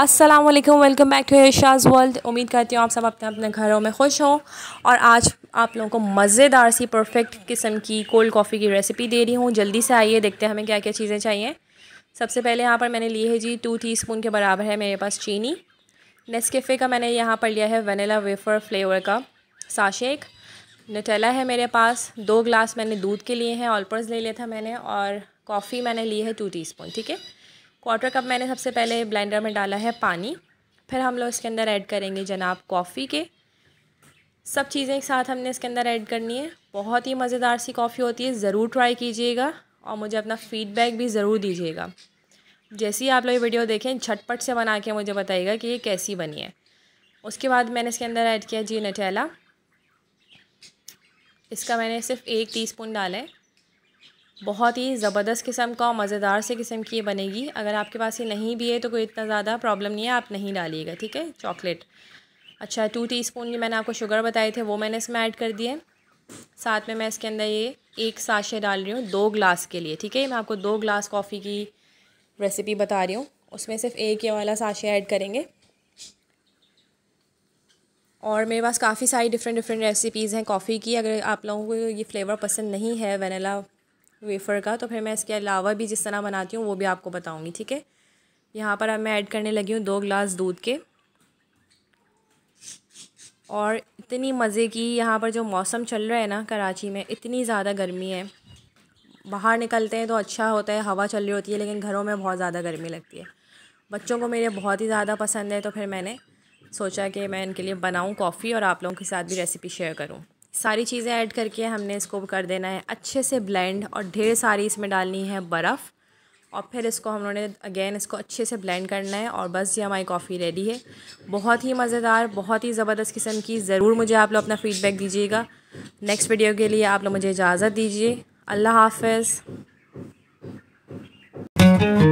अस्सलाम वालेकुम welcome back to Shaz world उम्मीद करती हूँ आप सब अपने अपने घरों में खुश हों और आज आप लोगों को मज़ेदार सी परफेक्ट किस्म की कोल्ड कॉफ़ी की रेसिपी दे रही हूँ जल्दी से आइए देखते हैं हमें क्या क्या चीज़ें चाहिए सबसे पहले यहाँ पर मैंने ली है जी टू स्पून के बराबर है मेरे पास चीनी नेस्केफ़े का मैंने यहाँ पर लिया है वनीला वेफर फ्लेवर का साशेक नटेला है मेरे पास दो ग्लास मैंने दूध के लिए हैं ऑलपर्स ले लिया था मैंने और कॉफ़ी मैंने ली है टू टीस्पून ठीक है क्वार्टर कप मैंने सबसे पहले ब्लेंडर में डाला है पानी फिर हम लोग इसके अंदर ऐड करेंगे जनाब कॉफ़ी के सब चीज़ें एक साथ हमने इसके अंदर ऐड करनी है बहुत ही मज़ेदार सी कॉफ़ी होती है ज़रूर ट्राई कीजिएगा और मुझे अपना फ़ीडबैक भी ज़रूर दीजिएगा जैसे ही आप लोग ये वीडियो देखें झटपट से बना के मुझे बताइएगा कि ये कैसी बनी है उसके बाद मैंने इसके अंदर ऐड किया जी नटेला इसका मैंने सिर्फ एक टीस्पून डाला है बहुत ही ज़बरदस्त किस्म का और मज़ेदार से किस्म की ये बनेगी अगर आपके पास ये नहीं भी है तो कोई इतना ज़्यादा प्रॉब्लम नहीं है आप नहीं डालिएगा ठीक है चॉकलेट अच्छा टू टीस्पून ये मैंने आपको शुगर बताए थे वो मैंने इसमें ऐड कर दिए साथ में मैं इसके अंदर ये एक साशे डाल रही हूँ दो ग्लास के लिए ठीक है मैं आपको दो ग्लास कॉफ़ी की रेसिपी बता रही हूँ उसमें सिर्फ एक ये वाला साशे ऐड करेंगे और मेरे पास काफ़ी सारी डिफरेंट डिफरेंट रेसिपीज़ हैं कॉफ़ी की अगर आप लोगों को ये फ्लेवर पसंद नहीं है वनीला वेफ़र का तो फिर मैं इसके अलावा भी जिस तरह बनाती हूँ वो भी आपको बताऊँगी ठीक है यहाँ पर अब मैं ऐड करने लगी हूँ दो ग्लास दूध के और इतनी मज़े की यहाँ पर जो मौसम चल रहा है ना कराची में इतनी ज़्यादा गर्मी है बाहर निकलते हैं तो अच्छा होता है हवा चल रही होती है लेकिन घरों में बहुत ज़्यादा गर्मी लगती है बच्चों को मेरे बहुत ही ज़्यादा पसंद है तो फिर मैंने सोचा कि मैं इनके लिए बनाऊँ कॉफ़ी और आप लोगों के साथ भी रेसिपी शेयर करूँ सारी चीज़ें ऐड करके हमने इसको कर देना है अच्छे से ब्लेंड और ढेर सारी इसमें डालनी है बर्फ़ और फिर इसको हम लोगों ने अगेन इसको अच्छे से ब्लेंड करना है और बस ये हमारी कॉफ़ी रेडी है बहुत ही मज़ेदार बहुत ही ज़बरदस्त किस्म की ज़रूर मुझे आप लोग अपना फ़ीडबैक दीजिएगा नेक्स्ट वीडियो के लिए आप लोग मुझे इजाज़त दीजिए अल्लाह हाफ